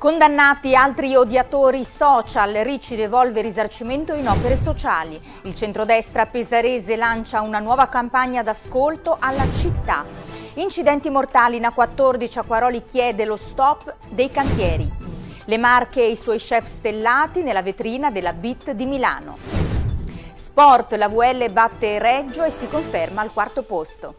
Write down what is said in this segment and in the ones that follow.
Condannati altri odiatori social, Ricci devolve risarcimento in opere sociali. Il centrodestra pesarese lancia una nuova campagna d'ascolto alla città. Incidenti mortali in A14 Acquaroli chiede lo stop dei cantieri. Le Marche e i suoi chef stellati nella vetrina della BIT di Milano. Sport, la VL batte Reggio e si conferma al quarto posto.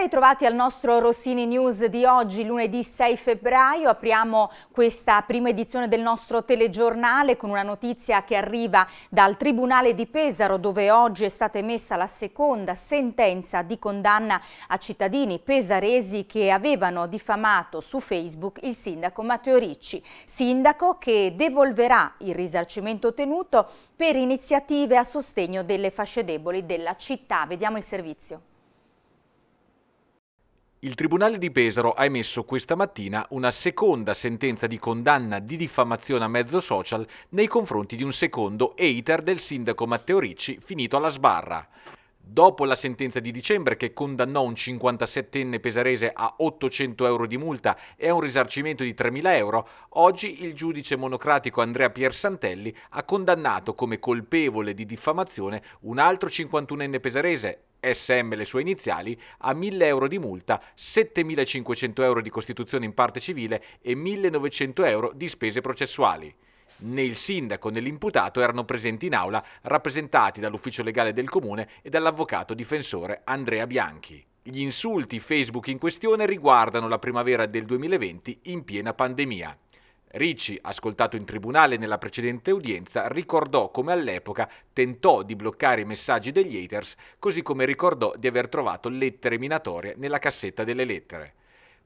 Ben ritrovati al nostro Rossini News di oggi, lunedì 6 febbraio. Apriamo questa prima edizione del nostro telegiornale con una notizia che arriva dal Tribunale di Pesaro, dove oggi è stata emessa la seconda sentenza di condanna a cittadini pesaresi che avevano diffamato su Facebook il sindaco Matteo Ricci, sindaco che devolverà il risarcimento ottenuto per iniziative a sostegno delle fasce deboli della città. Vediamo il servizio. Il Tribunale di Pesaro ha emesso questa mattina una seconda sentenza di condanna di diffamazione a mezzo social nei confronti di un secondo hater del sindaco Matteo Ricci finito alla sbarra. Dopo la sentenza di dicembre che condannò un 57enne pesarese a 800 euro di multa e a un risarcimento di 3.000 euro, oggi il giudice monocratico Andrea Piersantelli ha condannato come colpevole di diffamazione un altro 51enne pesarese, SM le sue iniziali, a 1000 euro di multa, 7500 euro di costituzione in parte civile e 1900 euro di spese processuali. Né il sindaco né l'imputato erano presenti in aula, rappresentati dall'ufficio legale del comune e dall'avvocato difensore Andrea Bianchi. Gli insulti Facebook in questione riguardano la primavera del 2020 in piena pandemia. Ricci, ascoltato in tribunale nella precedente udienza, ricordò come all'epoca tentò di bloccare i messaggi degli haters, così come ricordò di aver trovato lettere minatorie nella cassetta delle lettere.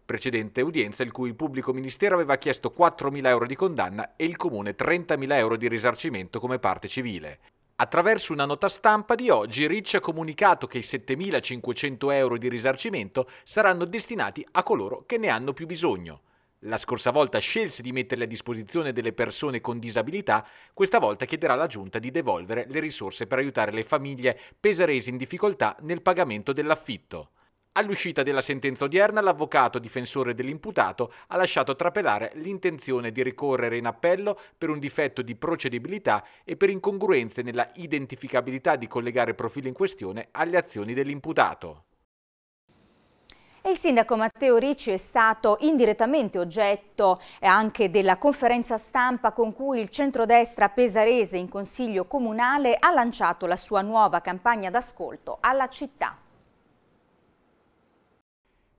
Precedente udienza in cui il pubblico ministero aveva chiesto 4.000 euro di condanna e il comune 30.000 euro di risarcimento come parte civile. Attraverso una nota stampa di oggi Ricci ha comunicato che i 7.500 euro di risarcimento saranno destinati a coloro che ne hanno più bisogno la scorsa volta scelse di metterle a disposizione delle persone con disabilità, questa volta chiederà alla Giunta di devolvere le risorse per aiutare le famiglie pesaresi in difficoltà nel pagamento dell'affitto. All'uscita della sentenza odierna, l'avvocato difensore dell'imputato ha lasciato trapelare l'intenzione di ricorrere in appello per un difetto di procedibilità e per incongruenze nella identificabilità di collegare profili in questione alle azioni dell'imputato il sindaco Matteo Ricci è stato indirettamente oggetto eh, anche della conferenza stampa con cui il centrodestra pesarese in consiglio comunale ha lanciato la sua nuova campagna d'ascolto alla città.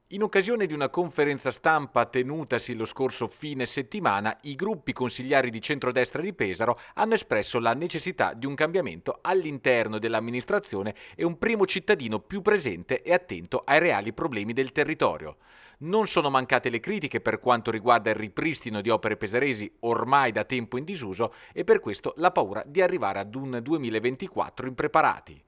In occasione di una conferenza stampa tenutasi lo scorso fine settimana, i gruppi consigliari di centrodestra di Pesaro hanno espresso la necessità di un cambiamento all'interno dell'amministrazione e un primo cittadino più presente e attento ai reali problemi del territorio. Non sono mancate le critiche per quanto riguarda il ripristino di opere pesaresi ormai da tempo in disuso e per questo la paura di arrivare ad un 2024 impreparati.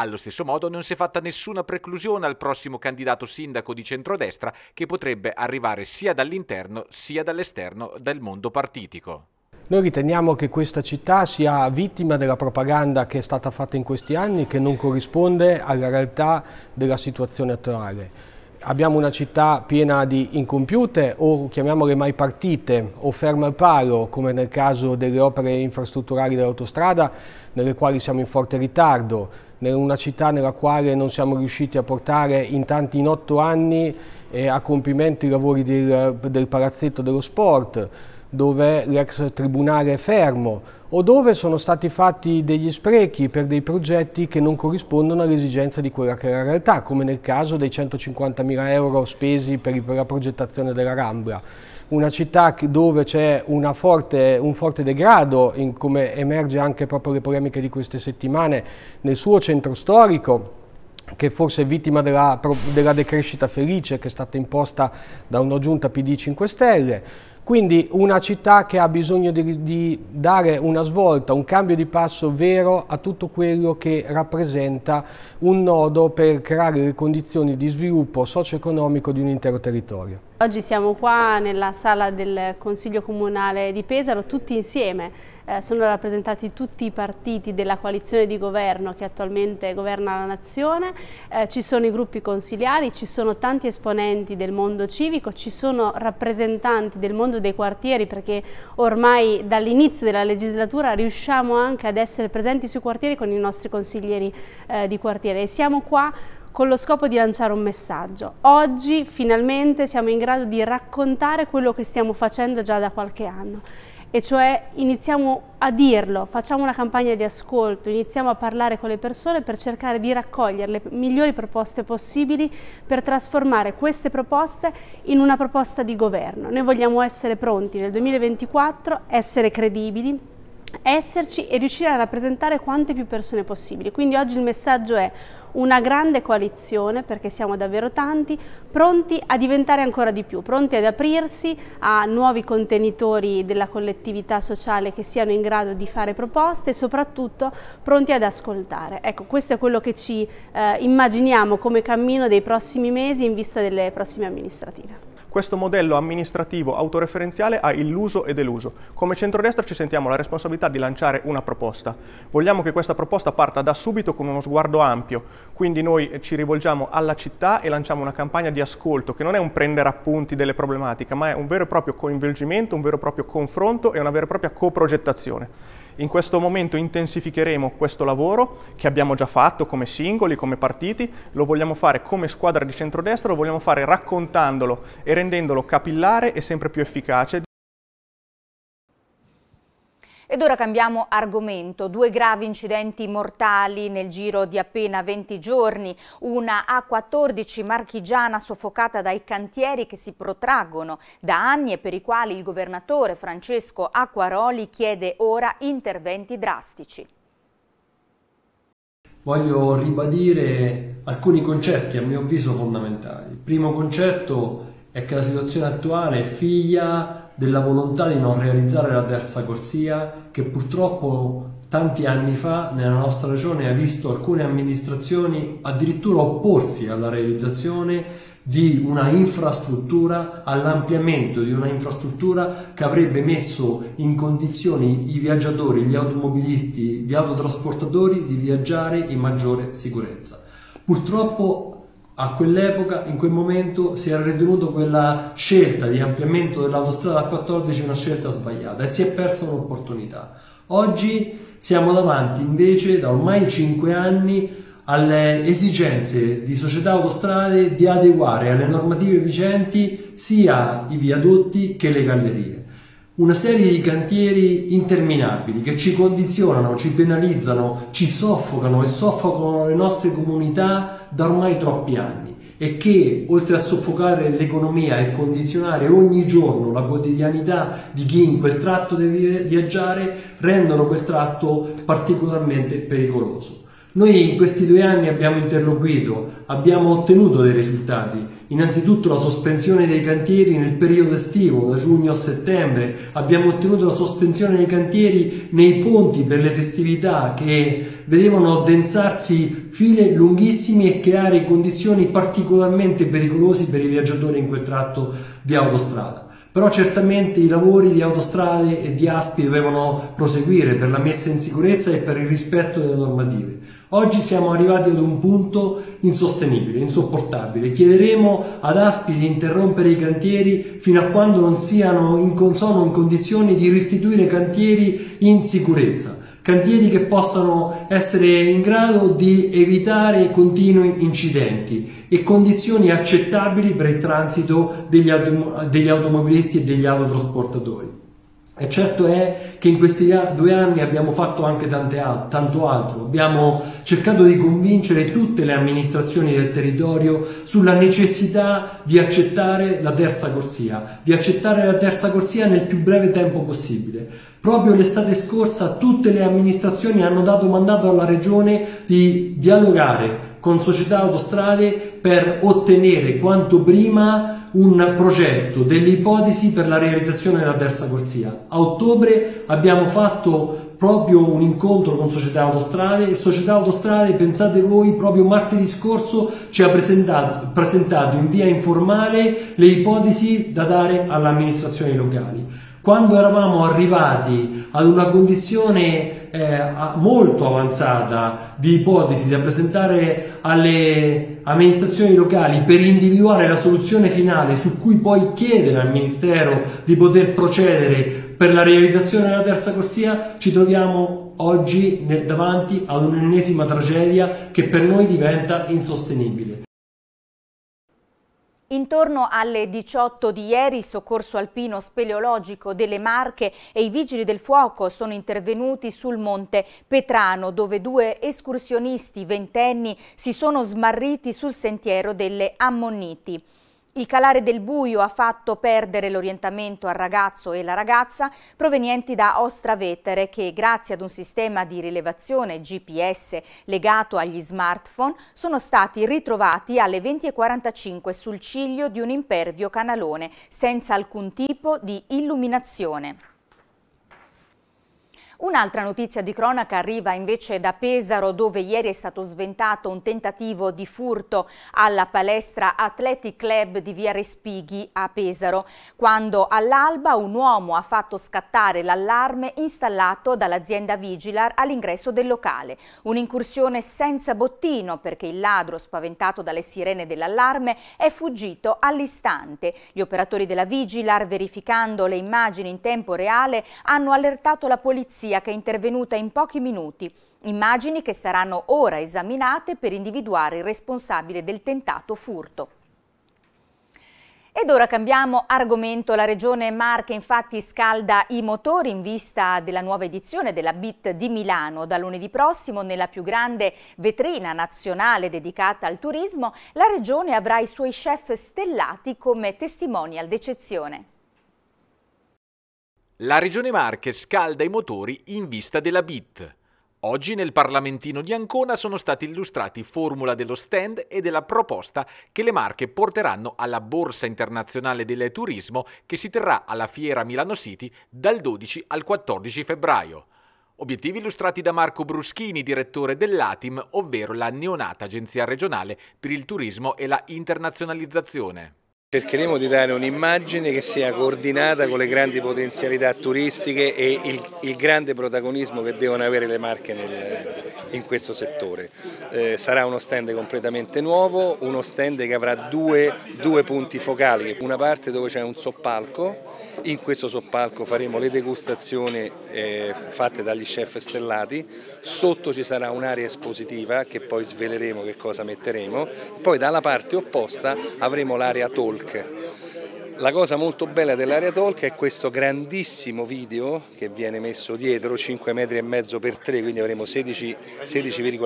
Allo stesso modo non si è fatta nessuna preclusione al prossimo candidato sindaco di centrodestra che potrebbe arrivare sia dall'interno sia dall'esterno del mondo partitico. Noi riteniamo che questa città sia vittima della propaganda che è stata fatta in questi anni che non corrisponde alla realtà della situazione attuale abbiamo una città piena di incompiute o chiamiamole mai partite o ferme al palo come nel caso delle opere infrastrutturali dell'autostrada nelle quali siamo in forte ritardo, una città nella quale non siamo riusciti a portare in tanti in otto anni eh, a compimento i lavori del, del palazzetto dello sport, dove l'ex tribunale è fermo o dove sono stati fatti degli sprechi per dei progetti che non corrispondono alle esigenze di quella che è la realtà, come nel caso dei 150.000 euro spesi per la progettazione della Rambla. Una città dove c'è un forte degrado, come emerge anche proprio le polemiche di queste settimane, nel suo centro storico, che forse è vittima della, della decrescita felice che è stata imposta da una giunta PD 5 Stelle, quindi una città che ha bisogno di, di, dare una svolta, un cambio di passo vero a tutto quello che rappresenta un nodo per creare le condizioni di sviluppo socio-economico di un intero territorio. Oggi siamo qua nella sala del Consiglio Comunale di Pesaro tutti insieme, eh, sono rappresentati tutti i partiti della coalizione di governo che attualmente governa la nazione, eh, ci sono i gruppi consigliari, ci sono tanti esponenti del mondo civico, ci sono rappresentanti del mondo dei quartieri perché ormai dall'inizio della legislatura riusciamo anche ad essere presenti sui quartieri con i nostri consiglieri eh, di quartiere e siamo qua con lo scopo di lanciare un messaggio. Oggi finalmente siamo in grado di raccontare quello che stiamo facendo già da qualche anno e cioè iniziamo a dirlo, facciamo una campagna di ascolto, iniziamo a parlare con le persone per cercare di raccogliere le migliori proposte possibili per trasformare queste proposte in una proposta di governo. Noi vogliamo essere pronti nel 2024, essere credibili, esserci e riuscire a rappresentare quante più persone possibili. Quindi oggi il messaggio è una grande coalizione perché siamo davvero tanti, pronti a diventare ancora di più, pronti ad aprirsi a nuovi contenitori della collettività sociale che siano in grado di fare proposte e soprattutto pronti ad ascoltare. Ecco, questo è quello che ci eh, immaginiamo come cammino dei prossimi mesi in vista delle prossime amministrative. Questo modello amministrativo autoreferenziale ha illuso e deluso. Come centrodestra ci sentiamo la responsabilità di lanciare una proposta. Vogliamo che questa proposta parta da subito con uno sguardo ampio, quindi noi eh, ci rivolgiamo alla città e lanciamo una campagna di ascolto che non è un prendere appunti delle problematiche, ma è un vero e proprio coinvolgimento, un vero e proprio confronto e una vera e propria coprogettazione. In questo momento intensificheremo questo lavoro che abbiamo già fatto come singoli, come partiti, lo vogliamo fare come squadra di centrodestra, lo vogliamo fare raccontandolo e rendendolo capillare e sempre più efficace ed ora cambiamo argomento. Due gravi incidenti mortali nel giro di appena 20 giorni. Una A14 marchigiana soffocata dai cantieri che si protraggono da anni e per i quali il governatore Francesco Acquaroli chiede ora interventi drastici. Voglio ribadire alcuni concetti a mio avviso fondamentali. Il primo concetto è che la situazione attuale è figlia della volontà di non realizzare la terza corsia che purtroppo tanti anni fa nella nostra regione ha visto alcune amministrazioni addirittura opporsi alla realizzazione di una infrastruttura, all'ampliamento di una infrastruttura che avrebbe messo in condizioni i viaggiatori, gli automobilisti, gli autotrasportatori di viaggiare in maggiore sicurezza. Purtroppo a quell'epoca, in quel momento, si era ritenuto quella scelta di ampliamento dell'autostrada 14 una scelta sbagliata e si è persa un'opportunità. Oggi siamo davanti invece da ormai 5 anni alle esigenze di società autostrade di adeguare alle normative vigenti sia i viadotti che le gallerie una serie di cantieri interminabili che ci condizionano, ci penalizzano, ci soffocano e soffocano le nostre comunità da ormai troppi anni e che oltre a soffocare l'economia e condizionare ogni giorno la quotidianità di chi in quel tratto deve viaggiare rendono quel tratto particolarmente pericoloso. Noi in questi due anni abbiamo interloquito, abbiamo ottenuto dei risultati, Innanzitutto la sospensione dei cantieri nel periodo estivo, da giugno a settembre. Abbiamo ottenuto la sospensione dei cantieri nei ponti per le festività che vedevano addensarsi file lunghissime e creare condizioni particolarmente pericolose per i viaggiatori in quel tratto di autostrada però certamente i lavori di autostrade e di aspi dovevano proseguire per la messa in sicurezza e per il rispetto delle normative. Oggi siamo arrivati ad un punto insostenibile, insopportabile. Chiederemo ad Aspi di interrompere i cantieri fino a quando non siano in, sono in condizioni di restituire cantieri in sicurezza, cantieri che possano essere in grado di evitare continui incidenti e condizioni accettabili per il transito degli, autom degli automobilisti e degli autotrasportatori. E certo è che in questi due anni abbiamo fatto anche al- tanto altro, abbiamo cercato di convincere tutte le amministrazioni del territorio sulla necessità di accettare la terza corsia, di accettare la terza corsia nel più breve tempo possibile. Proprio l'estate scorsa tutte le amministrazioni hanno dato mandato alla Regione di dialogare con società autostrade per ottenere quanto prima un progetto delle ipotesi per la realizzazione della terza corsia. A ottobre abbiamo fatto proprio un incontro con Società Autostrade e Società Autostrade, pensate voi, proprio martedì scorso ci ha presentato, presentato in via informale le ipotesi da dare alle amministrazioni locali. Quando eravamo arrivati ad una condizione eh, molto avanzata di ipotesi da presentare alle amministrazioni locali per individuare la soluzione finale su cui poi chiedere al Ministero di poter procedere per la realizzazione della terza corsia, ci troviamo oggi davanti ad un'ennesima tragedia che per noi diventa insostenibile. Intorno alle 18 di ieri Soccorso Alpino Speleologico delle Marche e i Vigili del Fuoco sono intervenuti sul monte Petrano dove due escursionisti ventenni si sono smarriti sul sentiero delle Ammoniti. Il calare del buio ha fatto perdere l'orientamento al ragazzo e la ragazza provenienti da Ostravetere che grazie ad un sistema di rilevazione GPS legato agli smartphone sono stati ritrovati alle 20.45 sul ciglio di un impervio canalone senza alcun tipo di illuminazione. Un'altra notizia di cronaca arriva invece da Pesaro dove ieri è stato sventato un tentativo di furto alla palestra Athletic Club di Via Respighi a Pesaro quando all'alba un uomo ha fatto scattare l'allarme installato dall'azienda Vigilar all'ingresso del locale. Un'incursione senza bottino perché il ladro spaventato dalle sirene dell'allarme è fuggito all'istante. Gli operatori della Vigilar verificando le immagini in tempo reale hanno allertato la polizia polizia che è intervenuta in pochi minuti, immagini che saranno ora esaminate per individuare il responsabile del tentato furto. Ed ora cambiamo argomento. La regione Marche infatti scalda i motori in vista della nuova edizione della BIT di Milano. Da lunedì prossimo, nella più grande vetrina nazionale dedicata al turismo, la regione avrà i suoi chef stellati come testimonial d'eccezione. La Regione Marche scalda i motori in vista della BIT. Oggi nel Parlamentino di Ancona sono stati illustrati formula dello stand e della proposta che le Marche porteranno alla Borsa Internazionale del Turismo che si terrà alla Fiera Milano City dal 12 al 14 febbraio. Obiettivi illustrati da Marco Bruschini, direttore dell'ATIM, ovvero la neonata Agenzia Regionale per il Turismo e la Internazionalizzazione. Cercheremo di dare un'immagine che sia coordinata con le grandi potenzialità turistiche e il, il grande protagonismo che devono avere le marche nel, in questo settore. Eh, sarà uno stand completamente nuovo, uno stand che avrà due, due punti focali, una parte dove c'è un soppalco, in questo soppalco faremo le degustazioni eh, fatte dagli chef stellati, sotto ci sarà un'area espositiva che poi sveleremo che cosa metteremo, poi dalla parte opposta avremo l'area tolta Talk. La cosa molto bella dell'area Talk è questo grandissimo video che viene messo dietro, 5 metri e mezzo per 3, quindi avremo 16,5 16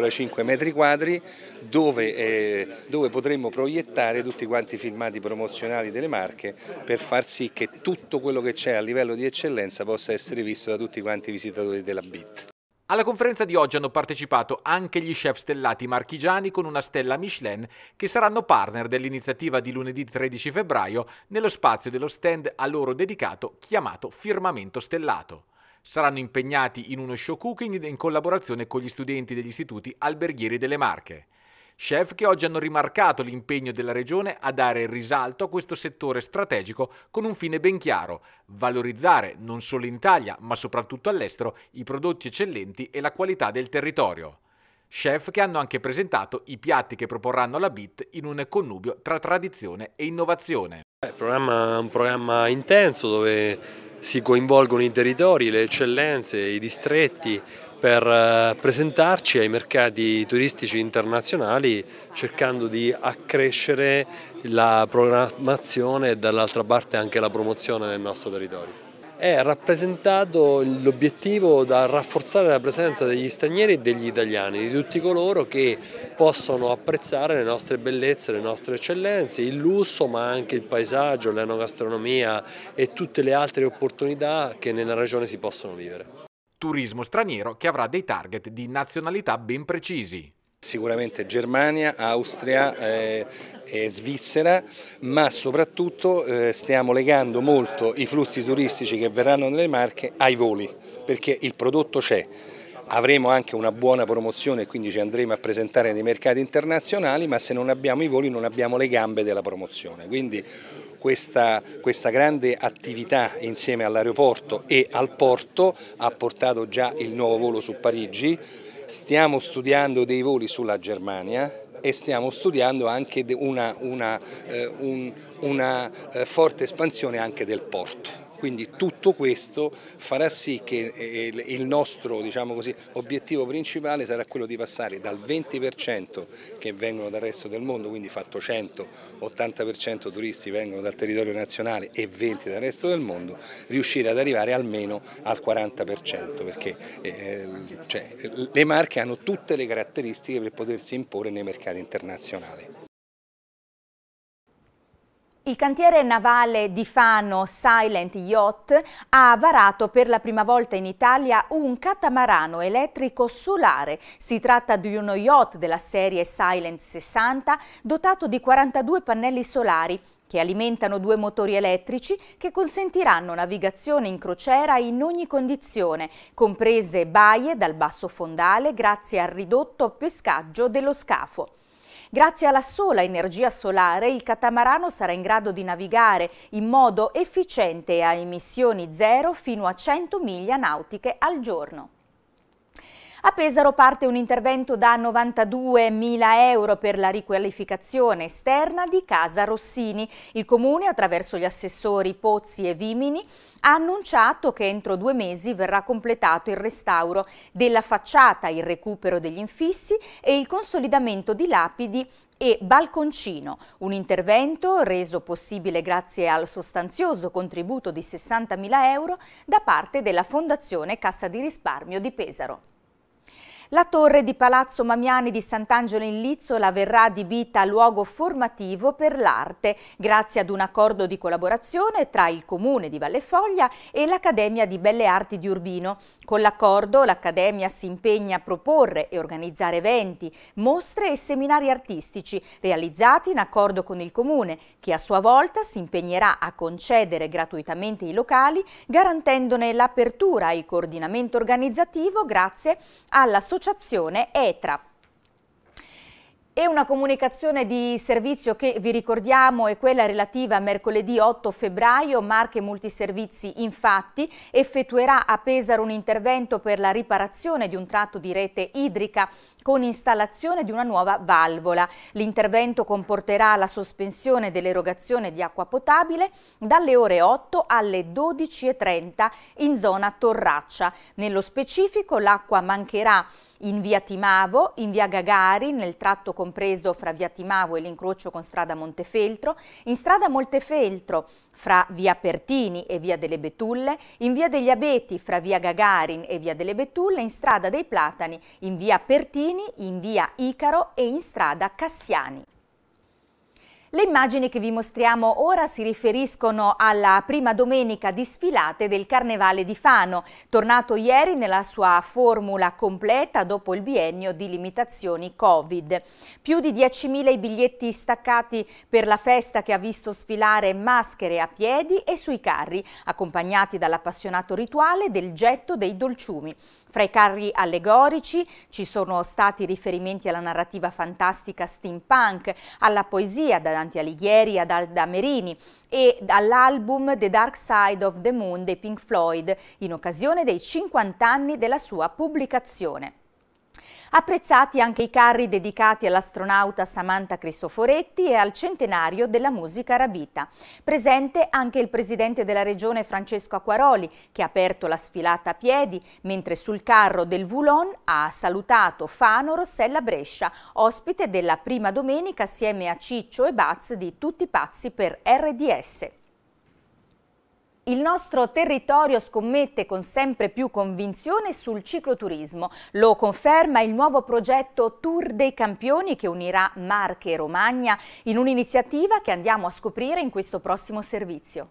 metri quadri, dove, eh, dove potremo proiettare tutti quanti i filmati promozionali delle marche per far sì che tutto quello che c'è a livello di eccellenza possa essere visto da tutti quanti i visitatori della BIT. Alla conferenza di oggi hanno partecipato anche gli chef stellati marchigiani con una stella Michelin che saranno partner dell'iniziativa di lunedì 13 febbraio nello spazio dello stand a loro dedicato chiamato Firmamento Stellato. Saranno impegnati in uno show cooking in collaborazione con gli studenti degli istituti alberghieri delle Marche chef che oggi hanno rimarcato l'impegno della Regione a dare risalto a questo settore strategico con un fine ben chiaro, valorizzare non solo in Italia ma soprattutto all'estero i prodotti eccellenti e la qualità del territorio. Chef che hanno anche presentato i piatti che proporranno alla BIT in un connubio tra tradizione e innovazione. Il programma È un programma intenso dove si coinvolgono i territori, le eccellenze, i distretti per eh, presentarci ai mercati turistici internazionali cercando di accrescere la programmazione e dall'altra parte anche la promozione del nostro territorio. È rappresentato l'obiettivo da rafforzare la presenza degli stranieri e degli italiani, di tutti coloro che possono apprezzare le nostre bellezze, le nostre eccellenze, il lusso ma anche il paesaggio, l'enogastronomia e tutte le altre opportunità che nella regione si possono vivere turismo straniero che avrà dei target di nazionalità ben precisi. Sicuramente Germania, Austria eh, e Svizzera, ma soprattutto eh, stiamo legando molto i flussi turistici che verranno nelle Marche ai voli, perché il prodotto c'è. Avremo anche una buona promozione, quindi ci andremo a presentare nei mercati internazionali, ma se non abbiamo i voli non abbiamo le gambe della promozione. Quindi questa, questa grande attività insieme all'aeroporto e al porto ha portato già il nuovo volo su Parigi, stiamo studiando dei voli sulla Germania e stiamo studiando anche una, una, eh, un, una eh, forte espansione anche del porto. Quindi tutto questo farà sì che eh, il nostro diciamo così, obiettivo principale sarà quello di passare dal 20% che vengono dal resto del mondo, quindi fatto 100, 80% turisti vengono dal territorio nazionale e 20 dal resto del mondo, riuscire ad arrivare almeno al 40%, perché eh, eh, cioè, le marche hanno tutte le caratteristiche per potersi imporre nei mercati internazionali. Il cantiere navale di Fano Silent Yacht ha varato per la prima volta in Italia un catamarano elettrico solare. Si tratta di uno yacht della serie Silent 60 dotato di 42 pannelli solari che alimentano due motori elettrici che consentiranno navigazione in crociera in ogni condizione, comprese baie dal basso fondale grazie al ridotto pescaggio dello scafo. Grazie alla sola energia solare il catamarano sarà in grado di navigare in modo efficiente a emissioni zero fino a 100 miglia nautiche al giorno. A Pesaro parte un intervento da 92.000 euro per la riqualificazione esterna di Casa Rossini. Il Comune, attraverso gli assessori Pozzi e Vimini, ha annunciato che entro due mesi verrà completato il restauro della facciata, il recupero degli infissi e il consolidamento di lapidi e Balconcino, un intervento reso possibile grazie al sostanzioso contributo di 60.000 euro da parte della Fondazione Cassa di Risparmio di Pesaro. La torre di Palazzo Mamiani di Sant'Angelo in Lizzola verrà adibita a luogo formativo per l'arte grazie ad un accordo di collaborazione tra il Comune di Vallefoglia e l'Accademia di Belle Arti di Urbino. Con l'accordo l'Accademia si impegna a proporre e organizzare eventi, mostre e seminari artistici realizzati in accordo con il Comune che a sua volta si impegnerà a concedere gratuitamente i locali garantendone l'apertura e il coordinamento organizzativo grazie alla società dell'associazione ETRA. E una comunicazione di servizio che vi ricordiamo è quella relativa a mercoledì 8 febbraio. Marche Multiservizi infatti effettuerà a Pesaro un intervento per la riparazione di un tratto di rete idrica con installazione di una nuova valvola. L'intervento comporterà la sospensione dell'erogazione di acqua potabile dalle ore 8 alle 12.30 in zona Torraccia. Nello specifico l'acqua mancherà in via Timavo, in via Gagari, nel tratto compreso fra via Timavo e l'incrocio con strada Montefeltro, in strada Montefeltro fra via Pertini e via delle Betulle, in via degli Abeti fra via Gagarin e via delle Betulle, in strada dei Platani, in via Pertini Ordini, in via Icaro e in strada Cassiani. Le immagini che vi mostriamo ora si riferiscono alla prima domenica di sfilate del Carnevale di Fano, tornato ieri nella sua formula completa dopo il biennio di limitazioni Covid. Più di 10.000 i biglietti staccati per la festa che ha visto sfilare maschere a piedi e sui carri, accompagnati dall'appassionato rituale del getto dei dolciumi. Fra i carri allegorici ci sono stati riferimenti alla narrativa fantastica steampunk, alla poesia da Dante Alighieri ad Alda Merini e all'album The Dark Side of the Moon dei Pink Floyd in occasione dei 50 anni della sua pubblicazione. Apprezzati anche i carri dedicati all'astronauta Samantha Cristoforetti e al centenario della musica rabita. Presente anche il presidente della regione Francesco Acquaroli che ha aperto la sfilata a piedi, mentre sul carro del Voulon ha salutato Fano Rossella Brescia, ospite della prima domenica assieme a Ciccio e Baz di Tutti Pazzi per RDS. Il nostro territorio scommette con sempre più convinzione sul cicloturismo. Lo conferma il nuovo progetto Tour dei Campioni che unirà Marche e Romagna in un'iniziativa che andiamo a scoprire in questo prossimo servizio.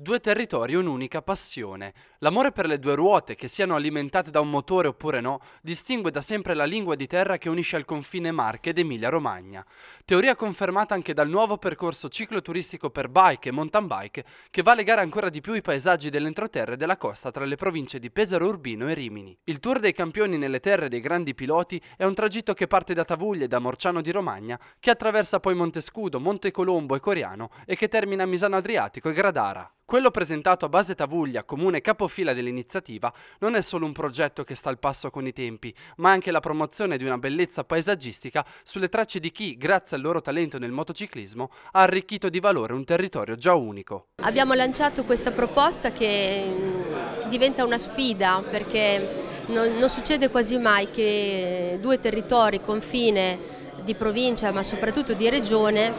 Due territori e un'unica passione. L'amore per le due ruote, che siano alimentate da un motore oppure no, distingue da sempre la lingua di terra che unisce al confine Marche ed Emilia-Romagna. Teoria confermata anche dal nuovo percorso cicloturistico per bike e mountain bike, che va a legare ancora di più i paesaggi dell'entroterra e della costa tra le province di Pesaro Urbino e Rimini. Il Tour dei Campioni nelle terre dei grandi piloti è un tragitto che parte da Tavuglie e da Morciano di Romagna, che attraversa poi Montescudo, Monte Colombo e Coriano e che termina a Misano Adriatico e Gradara. Quello presentato a Base Tavuglia, comune capofila dell'iniziativa, non è solo un progetto che sta al passo con i tempi, ma anche la promozione di una bellezza paesaggistica sulle tracce di chi, grazie al loro talento nel motociclismo, ha arricchito di valore un territorio già unico. Abbiamo lanciato questa proposta che mm, diventa una sfida perché non, non succede quasi mai che due territori, confine, di provincia ma soprattutto di regione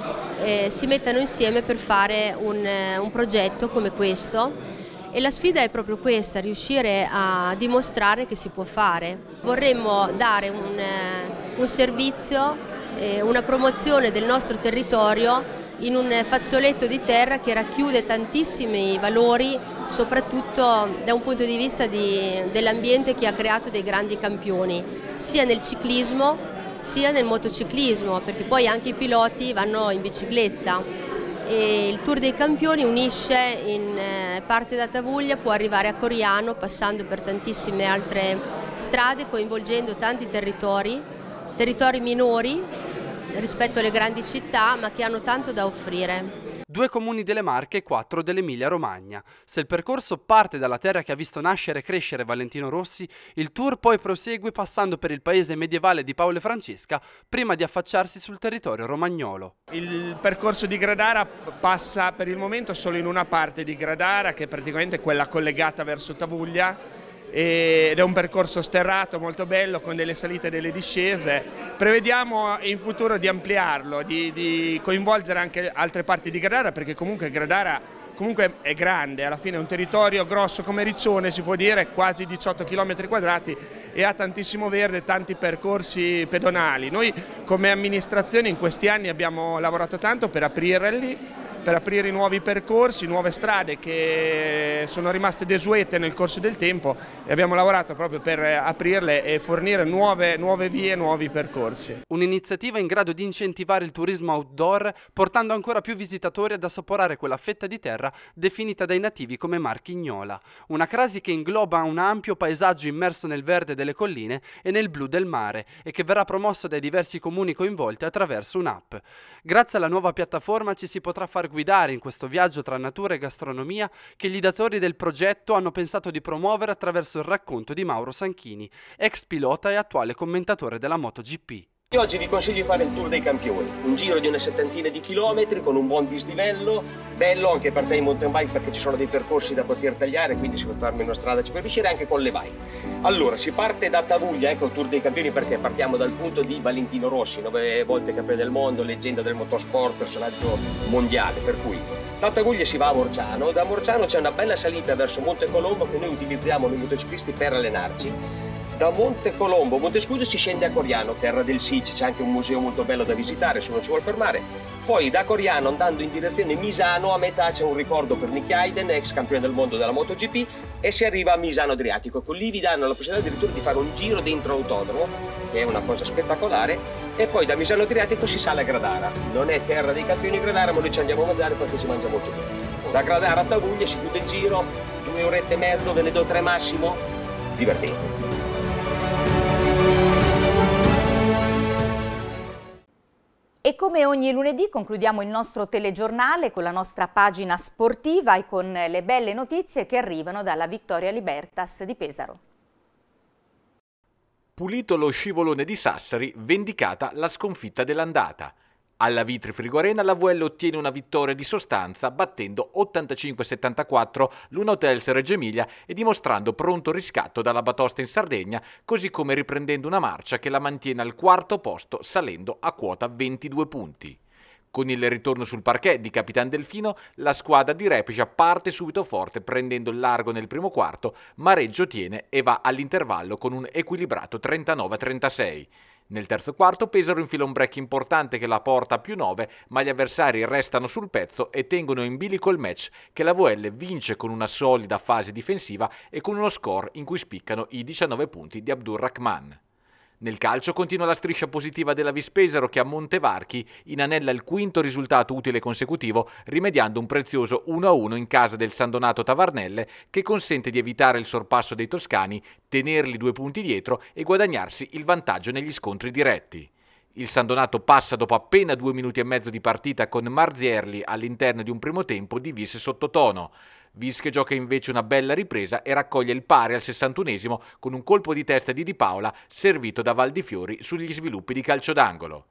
eh, si mettano insieme per fare un, eh, un progetto come questo e la sfida è proprio questa, riuscire a dimostrare che si può fare. Vorremmo dare un, eh, un servizio, eh, una promozione del nostro territorio in un fazzoletto di terra che racchiude tantissimi valori, soprattutto da un punto di vista dell'ambiente che ha creato dei grandi campioni, sia nel ciclismo sia nel motociclismo, perché poi anche i piloti vanno in bicicletta. E il Tour dei Campioni unisce in eh, parte da Tavuglia, può arrivare a Coriano passando per tantissime altre strade, coinvolgendo tanti territori, territori minori rispetto alle grandi città, ma che hanno tanto da offrire due comuni delle Marche e quattro dell'Emilia-Romagna. Se il percorso parte dalla terra che ha visto nascere e crescere Valentino Rossi, il tour poi prosegue passando per il paese medievale di Paolo e Francesca prima di affacciarsi sul territorio romagnolo. Il percorso di Gradara passa per il momento solo in una parte di Gradara che è praticamente quella collegata verso Tavuglia ed è un percorso sterrato molto bello con delle salite e delle discese. Prevediamo eh, in futuro di ampliarlo, di, di coinvolgere anche altre parti di Gradara perché comunque Gradara comunque è grande, alla fine è un territorio grosso come Riccione, si può dire, quasi 18 km quadrati e ha tantissimo verde, tanti percorsi pedonali. Noi come amministrazione in questi anni abbiamo lavorato tanto per aprirli per aprire nuovi percorsi, nuove strade che sono rimaste desuete nel corso del tempo e abbiamo lavorato proprio per aprirle e fornire nuove, nuove vie, nuovi percorsi. Un'iniziativa in grado di incentivare il turismo outdoor portando ancora più visitatori ad assaporare quella fetta di terra definita dai nativi come Marchignola, una crasi che ingloba un ampio paesaggio immerso nel verde delle colline e nel blu del mare e che verrà promosso dai diversi comuni coinvolti attraverso un'app. Grazie alla nuova piattaforma ci si potrà far guidare in questo viaggio tra natura e gastronomia che gli datori del progetto hanno pensato di promuovere attraverso il racconto di Mauro Sanchini, ex pilota e attuale commentatore della MotoGP. Io oggi vi consiglio di fare il tour dei campioni, un giro di una settantina di chilometri con un buon dislivello, bello anche per te in mountain bike perché ci sono dei percorsi da poter tagliare, quindi si può farmi una strada, ci puoi riuscire anche con le bike. Allora, si parte da Tavuglia, ecco il tour dei campioni perché partiamo dal punto di Valentino Rossi, nove volte campione del mondo, leggenda del motorsport, personaggio mondiale, per cui da Tavuglia si va a Morciano, da Morciano c'è una bella salita verso Monte Colombo che noi utilizziamo noi motociclisti per allenarci da Monte Colombo, Montescuglio si scende a Coriano, terra del Sici, c'è anche un museo molto bello da visitare se uno ci vuole fermare. Poi da Coriano andando in direzione Misano, a metà c'è un ricordo per Nick Hayden, ex campione del mondo della MotoGP, e si arriva a Misano Adriatico. Con lì vi danno la possibilità addirittura di fare un giro dentro l'autodromo, che è una cosa spettacolare, e poi da Misano Adriatico si sale a Gradara. Non è terra dei campioni Gradara, ma noi ci andiamo a mangiare perché si mangia molto bene. Da Gradara a Tavuglia si chiude il giro, due orette e mezzo, ve ne do tre massimo, divertente. E come ogni lunedì concludiamo il nostro telegiornale con la nostra pagina sportiva e con le belle notizie che arrivano dalla Vittoria Libertas di Pesaro. Pulito lo scivolone di Sassari, vendicata la sconfitta dell'andata. Alla Vitri Frigorena la VL ottiene una vittoria di sostanza battendo 85-74 l'Unotels Reggio Emilia e dimostrando pronto riscatto dalla Batosta in Sardegna, così come riprendendo una marcia che la mantiene al quarto posto salendo a quota 22 punti. Con il ritorno sul parquet di Capitan Delfino, la squadra di Repicia parte subito forte prendendo il largo nel primo quarto, ma Reggio tiene e va all'intervallo con un equilibrato 39-36. Nel terzo quarto Pesaro infila un break importante che la porta a più 9, ma gli avversari restano sul pezzo e tengono in bilico il match che la VL vince con una solida fase difensiva e con uno score in cui spiccano i 19 punti di Abdurrahman. Nel calcio continua la striscia positiva della Vispesero che a Montevarchi inanella il quinto risultato utile consecutivo rimediando un prezioso 1-1 in casa del San Donato Tavarnelle che consente di evitare il sorpasso dei toscani, tenerli due punti dietro e guadagnarsi il vantaggio negli scontri diretti. Il San Donato passa dopo appena due minuti e mezzo di partita con Marzierli all'interno di un primo tempo di vis sottotono. Vis che gioca invece una bella ripresa e raccoglie il pari al 61 esimo con un colpo di testa di Di Paola servito da Valdifiori sugli sviluppi di calcio d'angolo.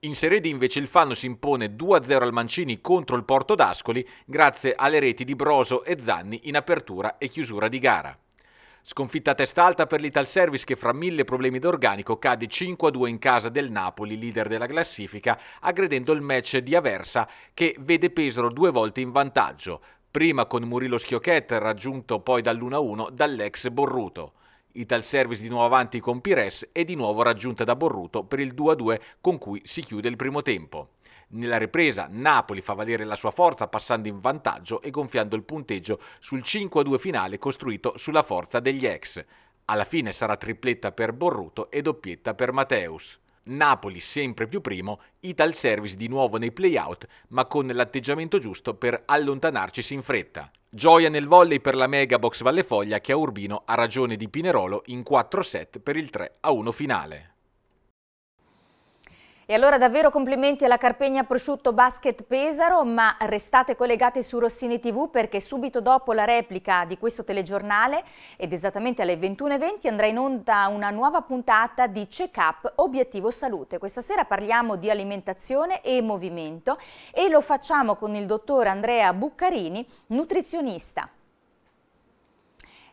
In Serie D invece il Fanno si impone 2-0 al Mancini contro il Porto d'Ascoli grazie alle reti di Broso e Zanni in apertura e chiusura di gara. Sconfitta a testa alta per l'Ital Service che fra mille problemi d'organico cade 5-2 in casa del Napoli, leader della classifica, aggredendo il match di Aversa che vede Pesaro due volte in vantaggio prima con Murilo Schiochet raggiunto poi dall'1-1 dall'ex Borruto. Ital Service di nuovo avanti con Pires e di nuovo raggiunta da Borruto per il 2-2 con cui si chiude il primo tempo. Nella ripresa Napoli fa valere la sua forza passando in vantaggio e gonfiando il punteggio sul 5-2 finale costruito sulla forza degli ex. Alla fine sarà tripletta per Borruto e doppietta per Mateus. Napoli sempre più primo, Ital Service di nuovo nei playout, ma con l'atteggiamento giusto per allontanarci in fretta. Gioia nel volley per la Mega Box Vallefoglia che a Urbino ha ragione di Pinerolo in 4 set per il 3 a 1 finale. E allora davvero complimenti alla Carpegna Prosciutto Basket Pesaro, ma restate collegati su Rossini TV perché subito dopo la replica di questo telegiornale ed esattamente alle 21.20 andrà in onda una nuova puntata di Check Up Obiettivo Salute. Questa sera parliamo di alimentazione e movimento e lo facciamo con il dottor Andrea Buccarini, nutrizionista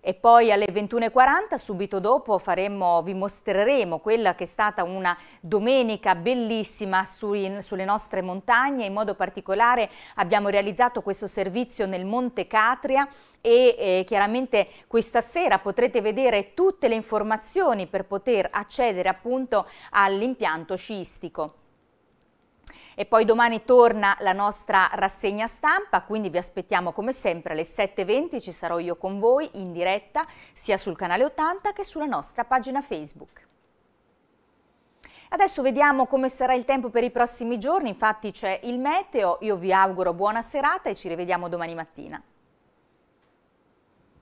e poi alle 21.40 subito dopo faremo, vi mostreremo quella che è stata una domenica bellissima sui, sulle nostre montagne, in modo particolare abbiamo realizzato questo servizio nel Monte Catria e eh, chiaramente questa sera potrete vedere tutte le informazioni per poter accedere appunto all'impianto sciistico. E poi domani torna la nostra rassegna stampa, quindi vi aspettiamo come sempre alle 7.20, ci sarò io con voi in diretta sia sul canale 80 che sulla nostra pagina Facebook. Adesso vediamo come sarà il tempo per i prossimi giorni, infatti c'è il meteo, io vi auguro buona serata e ci rivediamo domani mattina.